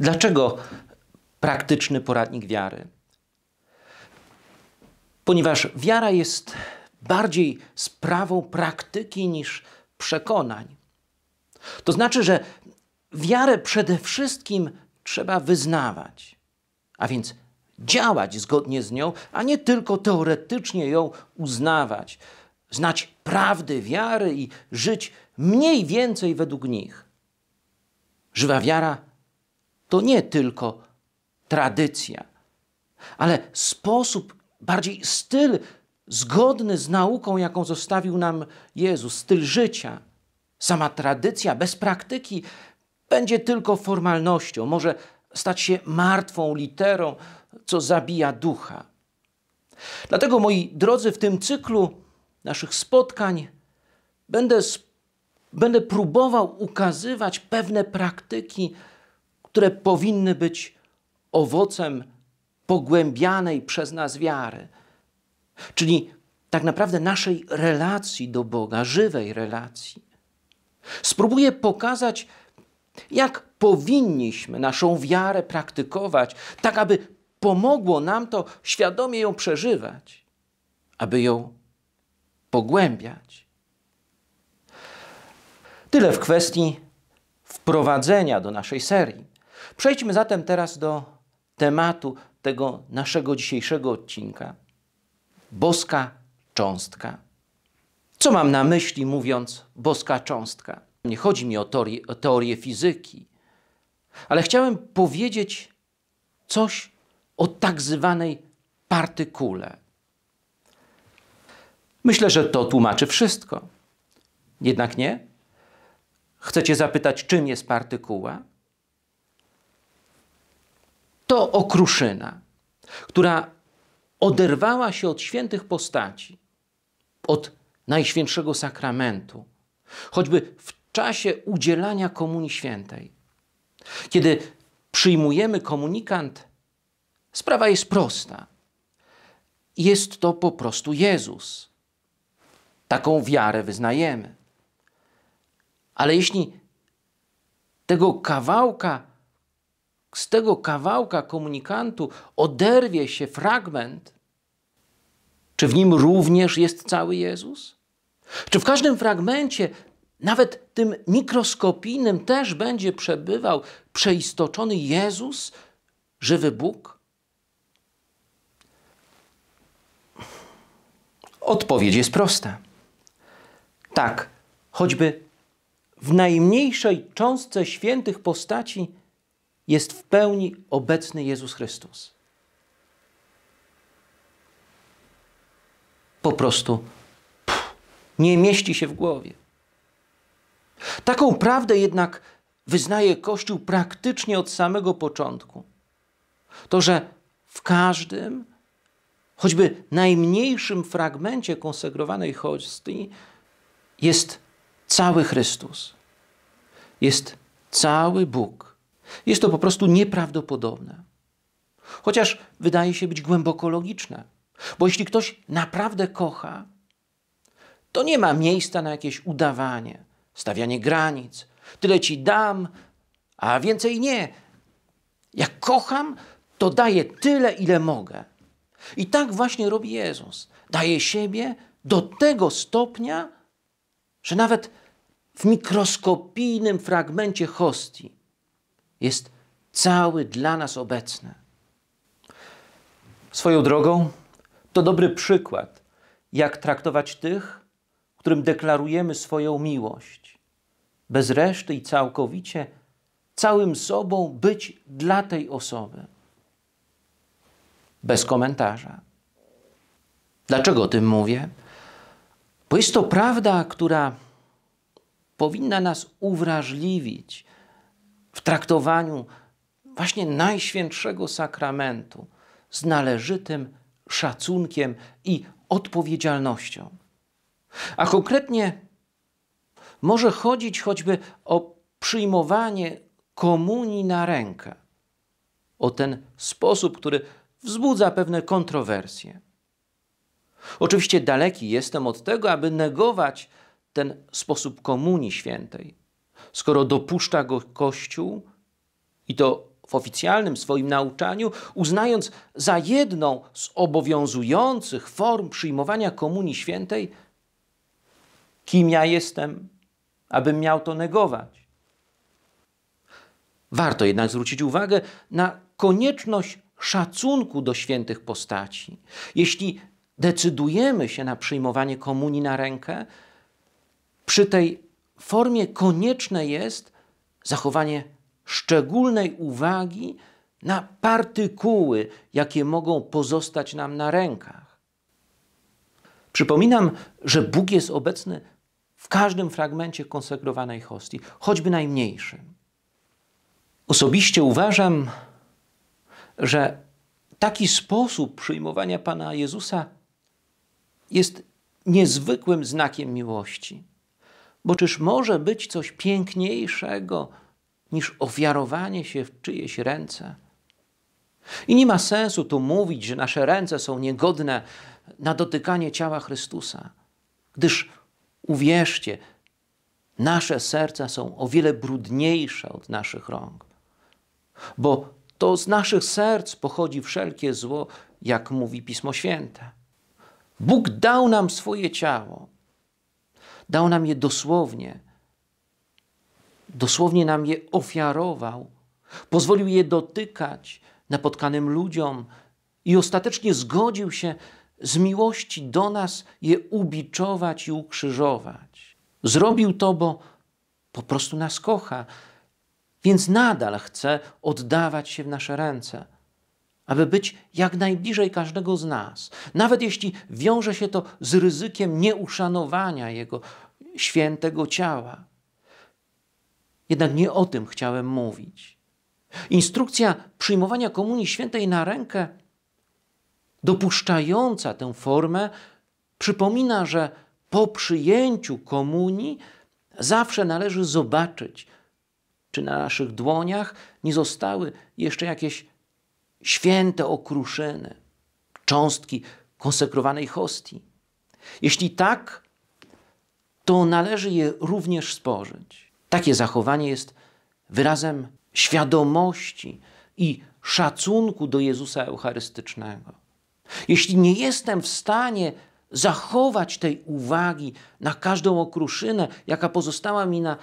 Dlaczego praktyczny poradnik wiary? Ponieważ wiara jest bardziej sprawą praktyki niż przekonań. To znaczy, że wiarę przede wszystkim trzeba wyznawać, a więc działać zgodnie z nią, a nie tylko teoretycznie ją uznawać, znać prawdy wiary i żyć mniej więcej według nich. Żywa wiara to nie tylko tradycja, ale sposób, bardziej styl zgodny z nauką, jaką zostawił nam Jezus, styl życia. Sama tradycja bez praktyki będzie tylko formalnością, może stać się martwą literą, co zabija ducha. Dlatego, moi drodzy, w tym cyklu naszych spotkań będę, będę próbował ukazywać pewne praktyki, które powinny być owocem pogłębianej przez nas wiary, czyli tak naprawdę naszej relacji do Boga, żywej relacji. Spróbuję pokazać, jak powinniśmy naszą wiarę praktykować, tak aby pomogło nam to świadomie ją przeżywać, aby ją pogłębiać. Tyle w kwestii wprowadzenia do naszej serii. Przejdźmy zatem teraz do tematu tego naszego dzisiejszego odcinka. Boska cząstka. Co mam na myśli mówiąc boska cząstka? Nie chodzi mi o teorię, o teorię fizyki, ale chciałem powiedzieć coś o tak zwanej partykule. Myślę, że to tłumaczy wszystko. Jednak nie? Chcecie zapytać, czym jest partykuła? To okruszyna, która oderwała się od świętych postaci, od Najświętszego Sakramentu, choćby w czasie udzielania Komunii Świętej. Kiedy przyjmujemy komunikant, sprawa jest prosta. Jest to po prostu Jezus. Taką wiarę wyznajemy. Ale jeśli tego kawałka z tego kawałka komunikantu oderwie się fragment, czy w nim również jest cały Jezus? Czy w każdym fragmencie, nawet tym mikroskopijnym, też będzie przebywał przeistoczony Jezus, żywy Bóg? Odpowiedź jest prosta. Tak, choćby w najmniejszej cząstce świętych postaci jest w pełni obecny Jezus Chrystus. Po prostu pff, nie mieści się w głowie. Taką prawdę jednak wyznaje Kościół praktycznie od samego początku. To, że w każdym, choćby najmniejszym fragmencie konsegrowanej hostii jest cały Chrystus, jest cały Bóg jest to po prostu nieprawdopodobne. Chociaż wydaje się być głęboko logiczne, bo jeśli ktoś naprawdę kocha, to nie ma miejsca na jakieś udawanie, stawianie granic. Tyle ci dam, a więcej nie. Jak kocham, to daję tyle, ile mogę. I tak właśnie robi Jezus. Daje siebie do tego stopnia, że nawet w mikroskopijnym fragmencie hostii jest cały dla nas obecny. Swoją drogą to dobry przykład, jak traktować tych, którym deklarujemy swoją miłość. Bez reszty i całkowicie, całym sobą być dla tej osoby. Bez komentarza. Dlaczego o tym mówię? Bo jest to prawda, która powinna nas uwrażliwić, w traktowaniu właśnie najświętszego sakramentu z należytym szacunkiem i odpowiedzialnością. A konkretnie może chodzić choćby o przyjmowanie komunii na rękę, o ten sposób, który wzbudza pewne kontrowersje. Oczywiście daleki jestem od tego, aby negować ten sposób komunii świętej, skoro dopuszcza go Kościół i to w oficjalnym swoim nauczaniu, uznając za jedną z obowiązujących form przyjmowania Komunii Świętej, kim ja jestem, abym miał to negować. Warto jednak zwrócić uwagę na konieczność szacunku do świętych postaci. Jeśli decydujemy się na przyjmowanie komunii na rękę, przy tej formie konieczne jest zachowanie szczególnej uwagi na partykuły, jakie mogą pozostać nam na rękach. Przypominam, że Bóg jest obecny w każdym fragmencie konsekrowanej hostii, choćby najmniejszym. Osobiście uważam, że taki sposób przyjmowania Pana Jezusa jest niezwykłym znakiem miłości. Bo czyż może być coś piękniejszego niż ofiarowanie się w czyjeś ręce? I nie ma sensu tu mówić, że nasze ręce są niegodne na dotykanie ciała Chrystusa, gdyż uwierzcie, nasze serca są o wiele brudniejsze od naszych rąk, bo to z naszych serc pochodzi wszelkie zło, jak mówi Pismo Święte. Bóg dał nam swoje ciało Dał nam je dosłownie. Dosłownie nam je ofiarował. Pozwolił je dotykać napotkanym ludziom i ostatecznie zgodził się z miłości do nas je ubiczować i ukrzyżować. Zrobił to, bo po prostu nas kocha, więc nadal chce oddawać się w nasze ręce aby być jak najbliżej każdego z nas, nawet jeśli wiąże się to z ryzykiem nieuszanowania Jego świętego ciała. Jednak nie o tym chciałem mówić. Instrukcja przyjmowania Komunii Świętej na rękę, dopuszczająca tę formę, przypomina, że po przyjęciu komunii zawsze należy zobaczyć, czy na naszych dłoniach nie zostały jeszcze jakieś święte okruszene, cząstki konsekrowanej hostii. Jeśli tak, to należy je również spożyć. Takie zachowanie jest wyrazem świadomości i szacunku do Jezusa Eucharystycznego. Jeśli nie jestem w stanie zachować tej uwagi na każdą okruszynę, jaka pozostała mi na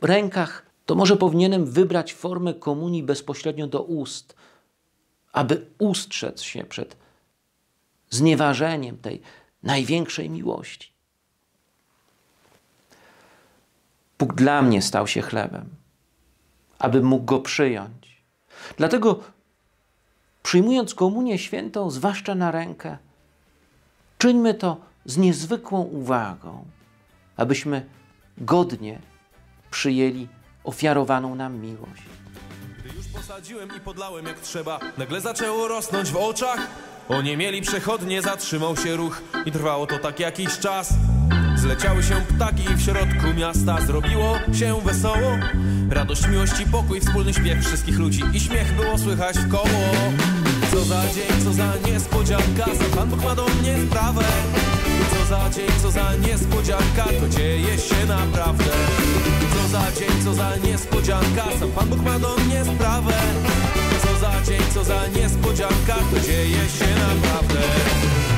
rękach, to może powinienem wybrać formę komunii bezpośrednio do ust, aby ustrzec się przed znieważeniem tej największej miłości. Bóg dla mnie stał się chlebem, aby mógł go przyjąć. Dlatego przyjmując komunię świętą, zwłaszcza na rękę, czyńmy to z niezwykłą uwagą, abyśmy godnie przyjęli ofiarowaną nam miłość. Posadziłem i podlałem jak trzeba. Nagle zaczęło rosnąć w oczach. Oni mieli przechodnie, zatrzymał się ruch i trwało to tak jakiś czas. Zleciały się ptaki w środku miasta Zrobiło się wesoło Radość, miłość i pokój Wspólny śpiew wszystkich ludzi I śmiech było słychać w koło Co za dzień, co za niespodzianka za Pan Bóg ma do mnie sprawę za dzień, co za niespodzianka To dzieje się naprawdę Co za dzień, co za niespodzianka Sam Pan Bóg ma do mnie sprawę Co za dzień, co za niespodzianka To dzieje się naprawdę